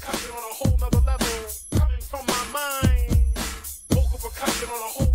percussion on a whole nother level. Coming from my mind. Vocal percussion on a whole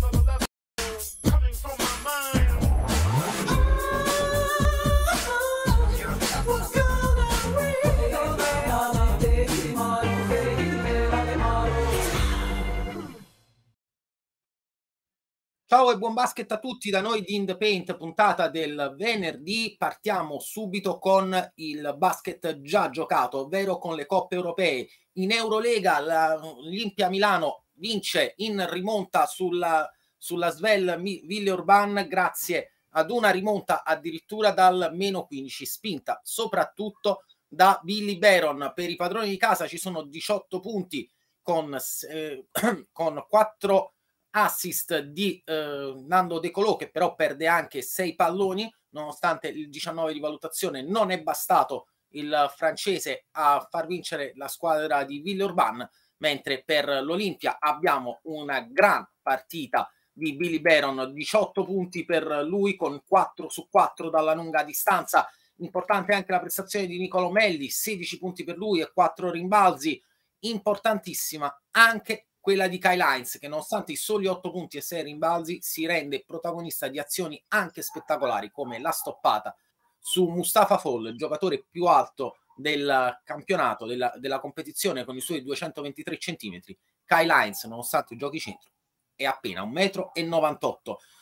Ciao e buon basket a tutti da noi di In The Paint, puntata del venerdì. Partiamo subito con il basket già giocato, ovvero con le coppe europee. In Eurolega l'Olimpia Milano vince in rimonta sulla, sulla Svel Ville grazie ad una rimonta addirittura dal meno 15, spinta soprattutto da Billy Baron. Per i padroni di casa ci sono 18 punti con, eh, con 4 assist di eh, Nando De Colò che però perde anche 6 palloni nonostante il 19 di valutazione non è bastato il francese a far vincere la squadra di Villeurbanne mentre per l'Olimpia abbiamo una gran partita di Billy Baron 18 punti per lui con 4 su 4 dalla lunga distanza importante anche la prestazione di Nicolo Melli 16 punti per lui e 4 rimbalzi importantissima anche quella di Kyle Heinz che nonostante i soli 8 punti e 6 rimbalzi si rende protagonista di azioni anche spettacolari come la stoppata su Mustafa Fall, il giocatore più alto del campionato, della, della competizione con i suoi 223 cm. Kyle Heinz, nonostante giochi centro, è appena 1,98 m.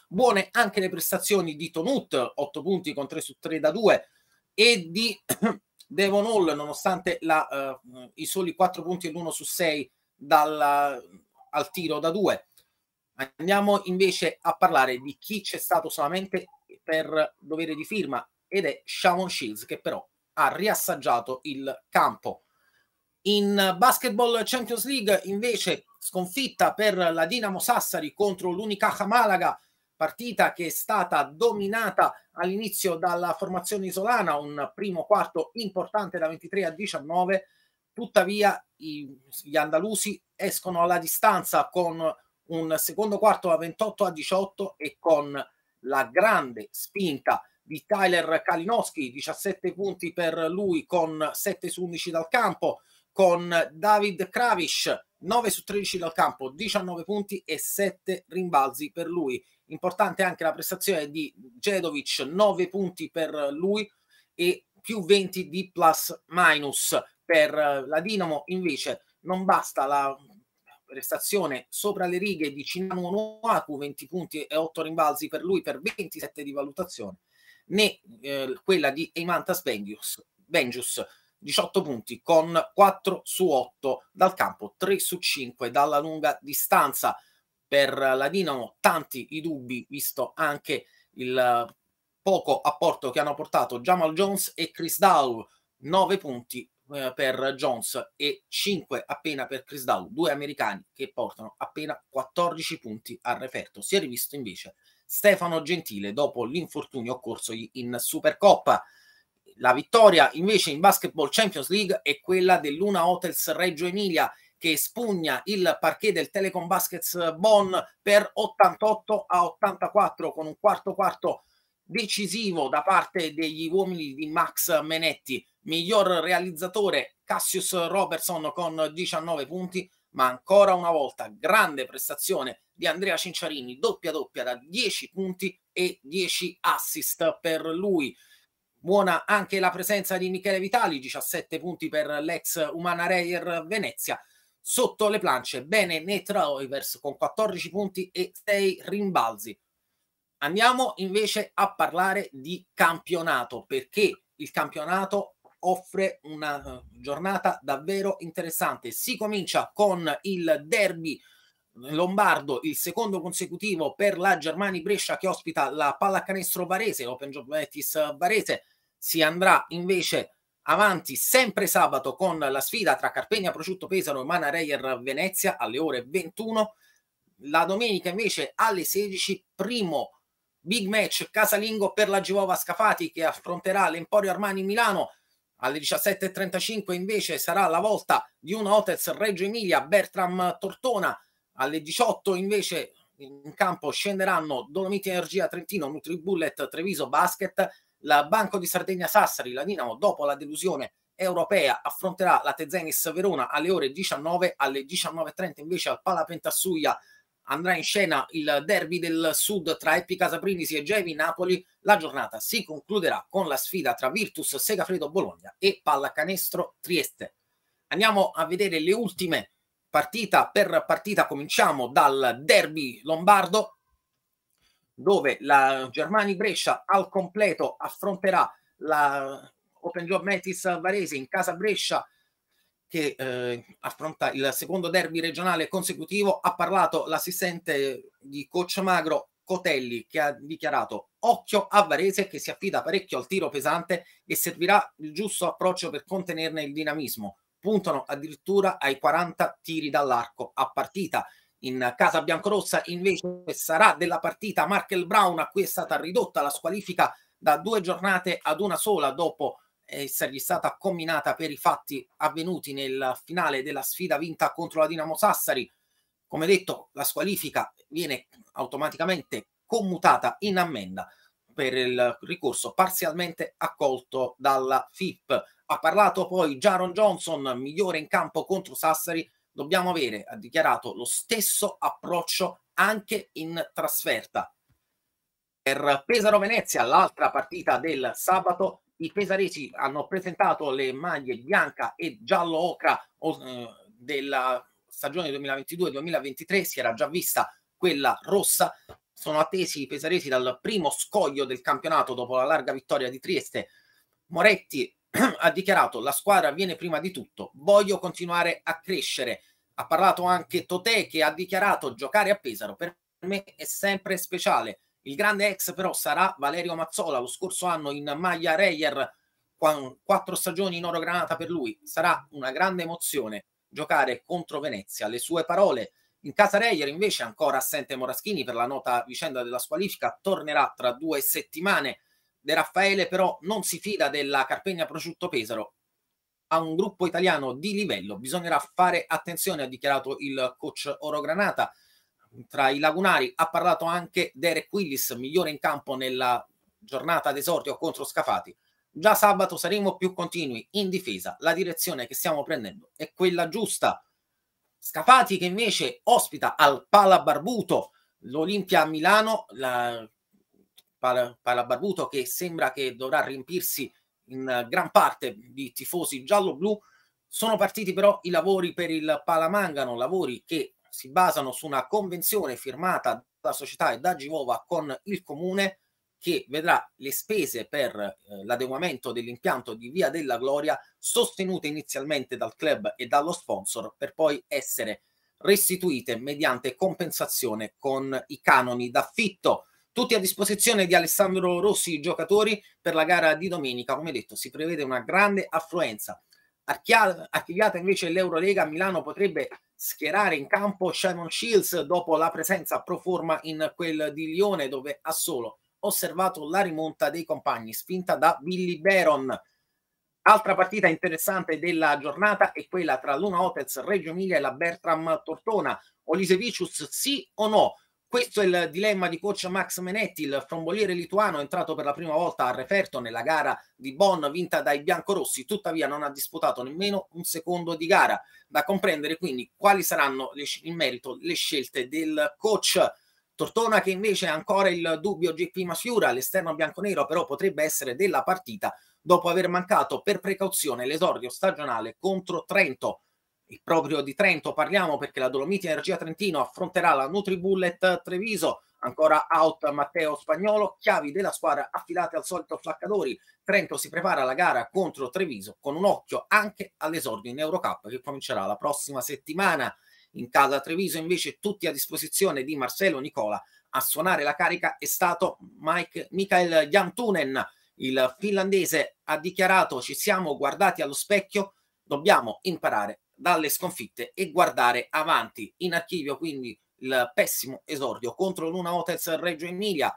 Buone anche le prestazioni di Tonut, 8 punti con 3 su 3 da 2, e di Devon Hall, nonostante la, uh, i soli 4 punti e l'1 su 6 dal, al tiro da due. Andiamo invece a parlare di chi c'è stato solamente per dovere di firma ed è Shamon Shields che però ha riassaggiato il campo. In Basketball Champions League invece sconfitta per la Dinamo Sassari contro l'Unicaja Malaga, partita che è stata dominata all'inizio dalla formazione isolana, un primo quarto importante da 23 a 19, Tuttavia i, gli andalusi escono alla distanza con un secondo quarto da 28 a 18 e con la grande spinta di Tyler Kalinowski, 17 punti per lui con 7 su 11 dal campo, con David Kravish, 9 su 13 dal campo, 19 punti e 7 rimbalzi per lui. Importante anche la prestazione di Jedovic, 9 punti per lui e più 20 di plus minus. Per eh, la Dinamo invece non basta la prestazione sopra le righe di Cinano Nuaku, 20 punti e 8 rimbalzi per lui per 27 di valutazione, né eh, quella di Eimantas Bengius, Bengius 18 punti con 4 su 8 dal campo, 3 su 5 dalla lunga distanza. Per la Dinamo tanti i dubbi, visto anche il poco apporto che hanno portato Jamal Jones e Chris Dow, 9 punti eh, per Jones e 5 appena per Chris Dow, due americani che portano appena 14 punti al referto. Si è rivisto invece Stefano Gentile dopo l'infortunio occorsogli in Supercoppa. La vittoria invece in Basketball Champions League è quella dell'Una Hotels Reggio Emilia che spugna il parquet del Telecom Baskets Bonn per 88 a 84 con un quarto quarto decisivo da parte degli uomini di Max Menetti, miglior realizzatore Cassius Robertson con 19 punti, ma ancora una volta grande prestazione di Andrea Cinciarini, doppia doppia da 10 punti e 10 assist per lui. Buona anche la presenza di Michele Vitali, 17 punti per l'ex Umana Reyer Venezia. Sotto le plance, bene Netra Oivers con 14 punti e 6 rimbalzi. Andiamo invece a parlare di campionato perché il campionato offre una eh, giornata davvero interessante. Si comincia con il derby lombardo, il secondo consecutivo per la Germani Brescia che ospita la pallacanestro Varese, l'Open Giovanettis Varese. Si andrà invece avanti sempre sabato con la sfida tra Carpegna Prosciutto Pesaro e Mana Reyer Venezia alle ore 21. La domenica invece alle 16, primo Big match casalingo per la Givova Scafati che affronterà l'Emporio Armani in Milano. Alle 17.35 invece sarà la volta di un Otez Reggio Emilia, Bertram Tortona. Alle 18 invece in campo scenderanno Dolomiti Energia Trentino, Nutribullet Treviso Basket, la Banco di Sardegna Sassari, la Dinamo dopo la delusione europea affronterà la Tezenis Verona alle ore 19, alle 19.30 invece al Pala Pentassuia andrà in scena il derby del sud tra Eppi Casaprinisi e Gevi Napoli. La giornata si concluderà con la sfida tra Virtus Segafredo Bologna e Pallacanestro Trieste. Andiamo a vedere le ultime partita per partita. Cominciamo dal derby lombardo dove la Germani Brescia al completo affronterà la Open Job Metis Varese in casa Brescia che eh, affronta il secondo derby regionale consecutivo, ha parlato l'assistente di coach Magro Cotelli che ha dichiarato occhio a Varese che si affida parecchio al tiro pesante e servirà il giusto approccio per contenerne il dinamismo. Puntano addirittura ai 40 tiri dall'arco a partita. In casa biancorossa invece sarà della partita Markel Brown a cui è stata ridotta la squalifica da due giornate ad una sola dopo essergli stata comminata per i fatti avvenuti nel finale della sfida vinta contro la Dinamo Sassari. Come detto, la squalifica viene automaticamente commutata in ammenda per il ricorso parzialmente accolto dalla FIP. Ha parlato poi Jaron Johnson, migliore in campo contro Sassari. Dobbiamo avere, ha dichiarato, lo stesso approccio anche in trasferta. Per Pesaro Venezia, l'altra partita del sabato, i pesaresi hanno presentato le maglie bianca e giallo ocra eh, della stagione 2022-2023, si era già vista quella rossa. Sono attesi i pesaresi dal primo scoglio del campionato dopo la larga vittoria di Trieste. Moretti ha dichiarato la squadra viene prima di tutto, voglio continuare a crescere. Ha parlato anche Totè che ha dichiarato giocare a Pesaro per me è sempre speciale il grande ex però sarà Valerio Mazzola, lo scorso anno in maglia Reyer, quattro stagioni in oro granata per lui. Sarà una grande emozione giocare contro Venezia. Le sue parole in casa Reyer invece ancora assente Moraschini per la nota vicenda della squalifica, tornerà tra due settimane. De Raffaele però non si fida della Carpegna Prosciutto Pesaro. A un gruppo italiano di livello bisognerà fare attenzione, ha dichiarato il coach Oro Granata tra i lagunari. Ha parlato anche Derek Willis, migliore in campo nella giornata d'esordio contro Scafati. Già sabato saremo più continui in difesa. La direzione che stiamo prendendo è quella giusta. Scafati che invece ospita al Pala Barbuto l'Olimpia a Milano, la Pala, Pala Barbuto che sembra che dovrà riempirsi in gran parte di tifosi giallo-blu. Sono partiti però i lavori per il Palamangano, lavori che si basano su una convenzione firmata dalla società e da Givova con il comune che vedrà le spese per eh, l'adeguamento dell'impianto di Via della Gloria sostenute inizialmente dal club e dallo sponsor per poi essere restituite mediante compensazione con i canoni d'affitto. Tutti a disposizione di Alessandro Rossi, i giocatori, per la gara di domenica. Come detto, si prevede una grande affluenza Archiviata invece l'Eurolega, Milano potrebbe schierare in campo Shannon Shields dopo la presenza pro forma in quel di Lione dove ha solo osservato la rimonta dei compagni spinta da Billy Baron. Altra partita interessante della giornata è quella tra Luna Otez, Reggio Emilia e la Bertram Tortona. Olisevicius sì o no? Questo è il dilemma di coach Max Menetti, il fromboliere lituano entrato per la prima volta a referto nella gara di Bonn vinta dai biancorossi, tuttavia non ha disputato nemmeno un secondo di gara. Da comprendere quindi quali saranno le, in merito le scelte del coach. Tortona che invece ha ancora il dubbio GP Masiura, l'esterno bianconero però potrebbe essere della partita dopo aver mancato per precauzione l'esordio stagionale contro Trento il proprio di Trento. Parliamo perché la Dolomiti Energia Trentino affronterà la Nutribullet Treviso, ancora out Matteo Spagnolo, chiavi della squadra affidate al solito Flaccadori. Trento si prepara alla gara contro Treviso con un occhio anche all'esordio in Eurocup che comincerà la prossima settimana. In casa Treviso invece tutti a disposizione di Marcello Nicola. A suonare la carica è stato Mike, Michael Jantunen. Il finlandese ha dichiarato ci siamo guardati allo specchio, dobbiamo imparare dalle sconfitte e guardare avanti. In archivio quindi il pessimo esordio contro l'Una Hotels Reggio Emilia.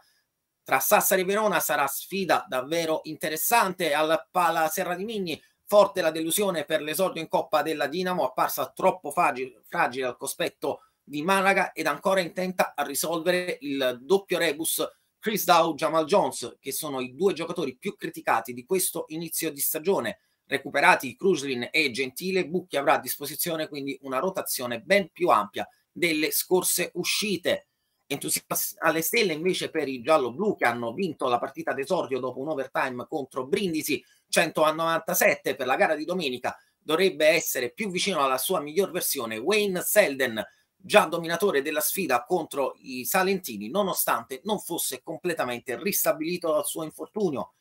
Tra Sassari e Verona sarà sfida davvero interessante al Pala Serra di Migni. Forte la delusione per l'esordio in Coppa della Dinamo, apparsa troppo fragile, fragile al cospetto di Malaga ed ancora intenta a risolvere il doppio rebus Chris Dow, Jamal Jones, che sono i due giocatori più criticati di questo inizio di stagione. Recuperati Cruzlin e Gentile, Bucchi avrà a disposizione quindi una rotazione ben più ampia delle scorse uscite. Entusiasmo alle stelle invece per i giallo-blu che hanno vinto la partita d'esordio dopo un overtime contro Brindisi 100 a 97 per la gara di domenica. Dovrebbe essere più vicino alla sua miglior versione Wayne Selden, già dominatore della sfida contro i Salentini, nonostante non fosse completamente ristabilito dal suo infortunio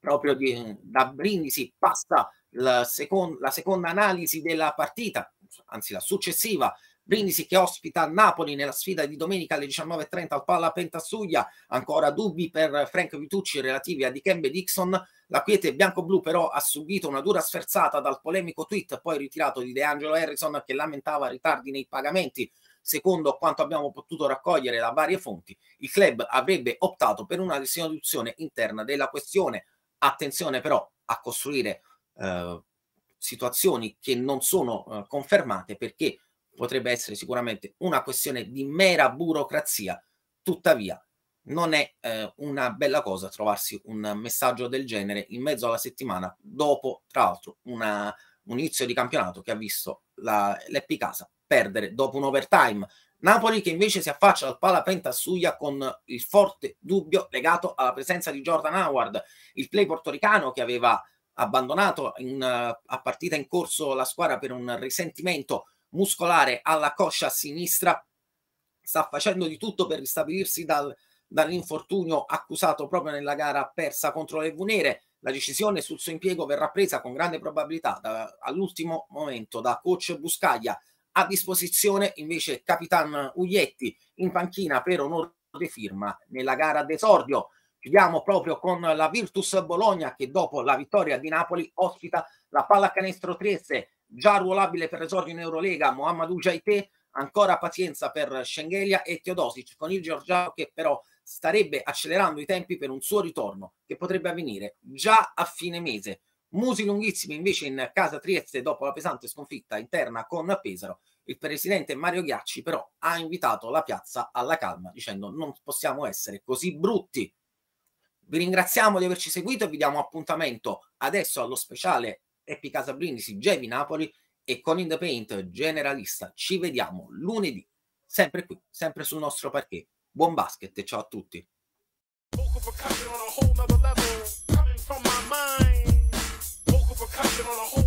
proprio di, da Brindisi passa la, second, la seconda analisi della partita, anzi la successiva, Brindisi che ospita Napoli nella sfida di domenica alle 19.30 al Palla Pentasuglia. Ancora dubbi per Frank Vitucci relativi a Dikembe Dixon. La quiete bianco-blu però ha subito una dura sferzata dal polemico tweet poi ritirato di De Angelo Harrison che lamentava ritardi nei pagamenti. Secondo quanto abbiamo potuto raccogliere da varie fonti, il club avrebbe optato per una risoluzione interna della questione. Attenzione però a costruire eh, situazioni che non sono eh, confermate perché potrebbe essere sicuramente una questione di mera burocrazia. Tuttavia, non è eh, una bella cosa trovarsi un messaggio del genere in mezzo alla settimana dopo, tra l'altro, una, un inizio di campionato che ha visto la, l'Epicasa perdere dopo un overtime Napoli che invece si affaccia al pala Pentasuglia con il forte dubbio legato alla presenza di Jordan Howard, il play portoricano che aveva abbandonato in, a partita in corso la squadra per un risentimento muscolare alla coscia sinistra, sta facendo di tutto per ristabilirsi dal, dall'infortunio accusato proprio nella gara persa contro le Vunere. La decisione sul suo impiego verrà presa con grande probabilità da, all'ultimo momento da coach Buscaglia a disposizione invece Capitan Uglietti in panchina per onore di firma nella gara d'esordio. Chiudiamo proprio con la Virtus Bologna che dopo la vittoria di Napoli ospita la pallacanestro Trieste, già ruolabile per esordio in Eurolega Mohamedou Ujaite, ancora pazienza per Schengelia e Teodosic con il Giorgiano che però starebbe accelerando i tempi per un suo ritorno che potrebbe avvenire già a fine mese. Musi lunghissimi invece in casa Trieste dopo la pesante sconfitta interna con Pesaro. Il presidente Mario Ghiacci però ha invitato la piazza alla calma dicendo non possiamo essere così brutti. Vi ringraziamo di averci seguito e vi diamo appuntamento adesso allo speciale Happy Casa Brindisi Gevi Napoli e con In The Paint Generalista. Ci vediamo lunedì, sempre qui, sempre sul nostro parquet. Buon basket e ciao a tutti. on a whole